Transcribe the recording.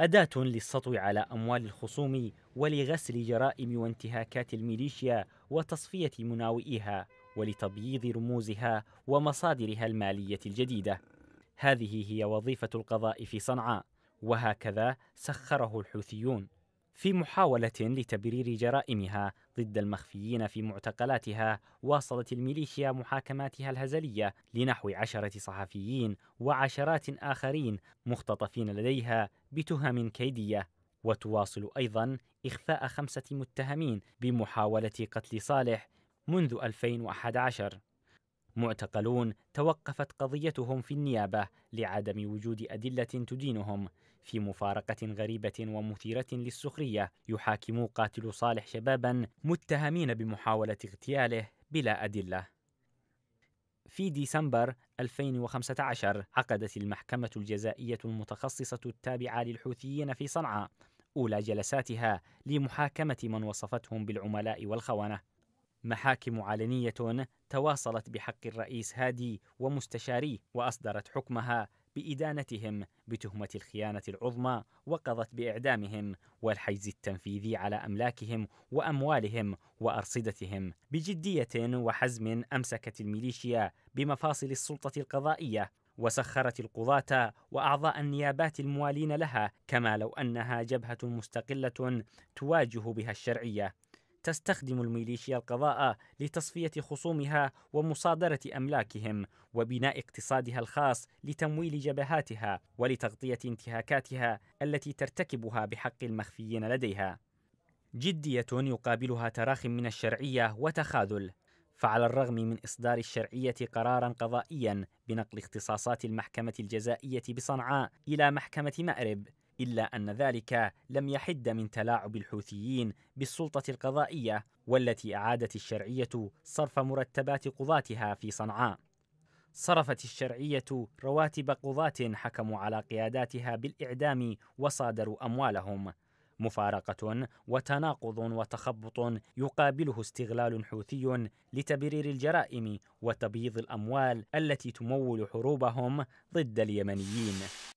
أداة للسطو على أموال الخصوم ولغسل جرائم وانتهاكات الميليشيا وتصفية مناوئها ولتبييض رموزها ومصادرها المالية الجديدة. هذه هي وظيفة القضاء في صنعاء، وهكذا سخره الحوثيون. في محاولة لتبرير جرائمها ضد المخفيين في معتقلاتها واصلت الميليشيا محاكماتها الهزلية لنحو عشرة صحفيين وعشرات آخرين مختطفين لديها بتهم كيدية وتواصل أيضا إخفاء خمسة متهمين بمحاولة قتل صالح منذ 2011 معتقلون توقفت قضيتهم في النيابه لعدم وجود ادله تدينهم في مفارقه غريبه ومثيره للسخريه يحاكم قاتل صالح شبابا متهمين بمحاوله اغتياله بلا ادله في ديسمبر 2015 عقدت المحكمة الجزائية المتخصصة التابعة للحوثيين في صنعاء أولى جلساتها لمحاكمة من وصفتهم بالعملاء والخونة محاكم علنية تواصلت بحق الرئيس هادي ومستشاريه وأصدرت حكمها بإدانتهم بتهمة الخيانة العظمى وقضت بإعدامهم والحجز التنفيذي على أملاكهم وأموالهم وأرصدتهم بجدية وحزم أمسكت الميليشيا بمفاصل السلطة القضائية وسخرت القضاة وأعضاء النيابات الموالين لها كما لو أنها جبهة مستقلة تواجه بها الشرعية تستخدم الميليشيا القضاء لتصفية خصومها ومصادرة أملاكهم وبناء اقتصادها الخاص لتمويل جبهاتها ولتغطية انتهاكاتها التي ترتكبها بحق المخفيين لديها. جدية يقابلها تراخ من الشرعية وتخاذل، فعلى الرغم من إصدار الشرعية قرارا قضائيا بنقل اختصاصات المحكمة الجزائية بصنعاء إلى محكمة مأرب إلا أن ذلك لم يحد من تلاعب الحوثيين بالسلطة القضائية والتي أعادت الشرعية صرف مرتبات قضاتها في صنعاء. صرفت الشرعية رواتب قضاة حكموا على قياداتها بالإعدام وصادروا أموالهم. مفارقة وتناقض وتخبط يقابله استغلال حوثي لتبرير الجرائم وتبييض الأموال التي تمول حروبهم ضد اليمنيين.